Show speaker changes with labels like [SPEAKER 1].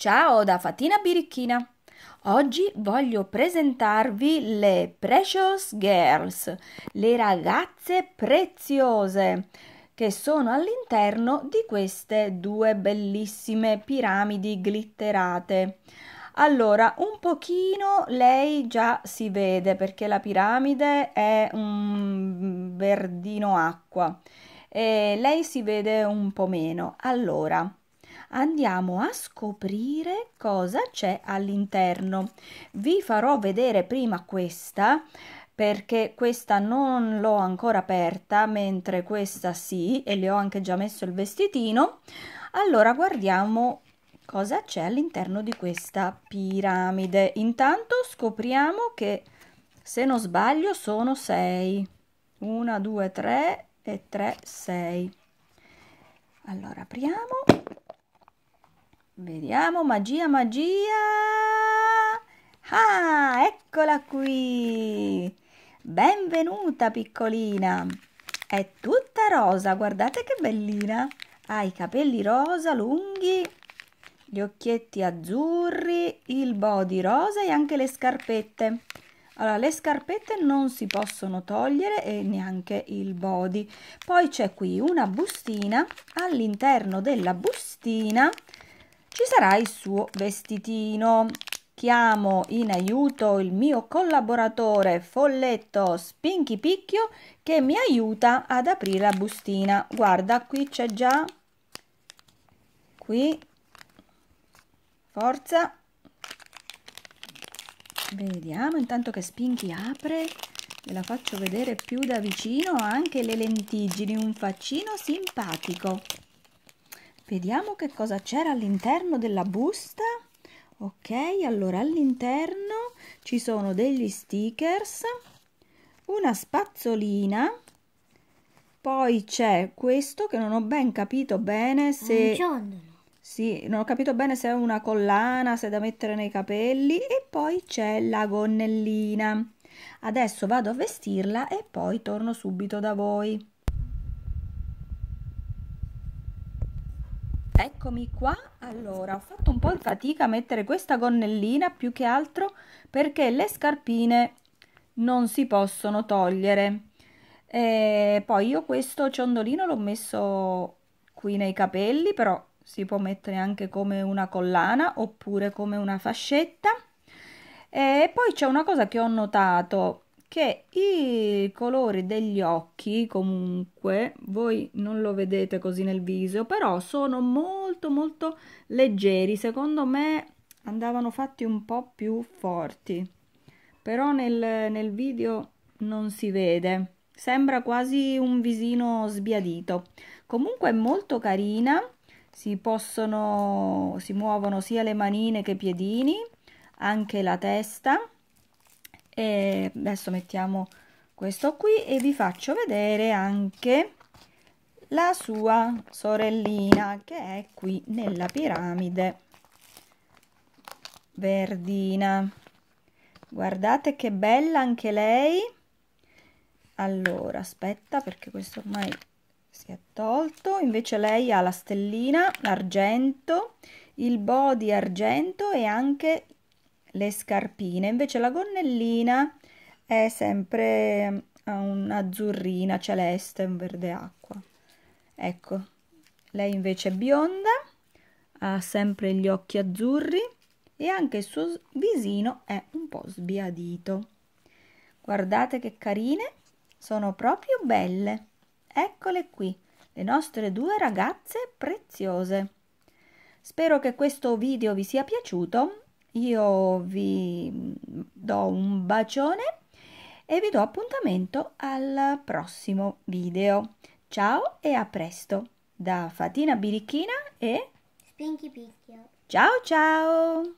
[SPEAKER 1] Ciao da Fatina Birichina! Oggi voglio presentarvi le Precious Girls, le ragazze preziose che sono all'interno di queste due bellissime piramidi glitterate. Allora, un pochino lei già si vede perché la piramide è un verdino acqua e lei si vede un po' meno. Allora, andiamo a scoprire cosa c'è all'interno. Vi farò vedere prima questa perché questa non l'ho ancora aperta, mentre questa sì, e le ho anche già messo il vestitino. Allora guardiamo cosa c'è all'interno di questa piramide. Intanto scopriamo che, se non sbaglio, sono 6. 1, 2, 3 e 3, 6. Allora apriamo Vediamo, magia, magia! Ah, eccola qui! Benvenuta, piccolina! È tutta rosa, guardate che bellina! Ha i capelli rosa, lunghi, gli occhietti azzurri, il body rosa e anche le scarpette. Allora, le scarpette non si possono togliere e neanche il body. Poi c'è qui una bustina, all'interno della bustina ci sarà il suo vestitino. Chiamo in aiuto il mio collaboratore folletto Spinky Picchio che mi aiuta ad aprire la bustina. Guarda, qui c'è già, qui, forza. Vediamo intanto che Spinky apre ve la faccio vedere più da vicino anche le lentiggini, un faccino simpatico. Vediamo che cosa c'era all'interno della busta. Ok, allora all'interno ci sono degli stickers, una spazzolina, poi c'è questo che non ho ben capito bene se... Sì, non ho capito bene se è una collana, se è da mettere nei capelli e poi c'è la gonnellina. Adesso vado a vestirla e poi torno subito da voi. Eccomi qua, allora ho fatto un po' di fatica a mettere questa gonnellina più che altro perché le scarpine non si possono togliere e poi io questo ciondolino l'ho messo qui nei capelli però si può mettere anche come una collana oppure come una fascetta e poi c'è una cosa che ho notato che i colori degli occhi comunque voi non lo vedete così nel viso però sono molto molto leggeri secondo me andavano fatti un po più forti però nel, nel video non si vede sembra quasi un visino sbiadito comunque è molto carina si possono si muovono sia le manine che i piedini anche la testa e adesso mettiamo questo qui e vi faccio vedere anche la sua sorellina che è qui nella piramide verdina guardate che bella anche lei allora aspetta perché questo ormai si è tolto invece lei ha la stellina l'argento il body argento e anche le scarpine, invece la gonnellina è sempre un'azzurrina celeste, un verde acqua. Ecco, lei invece è bionda, ha sempre gli occhi azzurri e anche il suo visino è un po' sbiadito. Guardate che carine, sono proprio belle. Eccole qui, le nostre due ragazze preziose. Spero che questo video vi sia piaciuto io vi mm, do un bacione e vi do appuntamento al prossimo video. Ciao e a presto da Fatina Birichina e Spinky Picchio. Ciao ciao!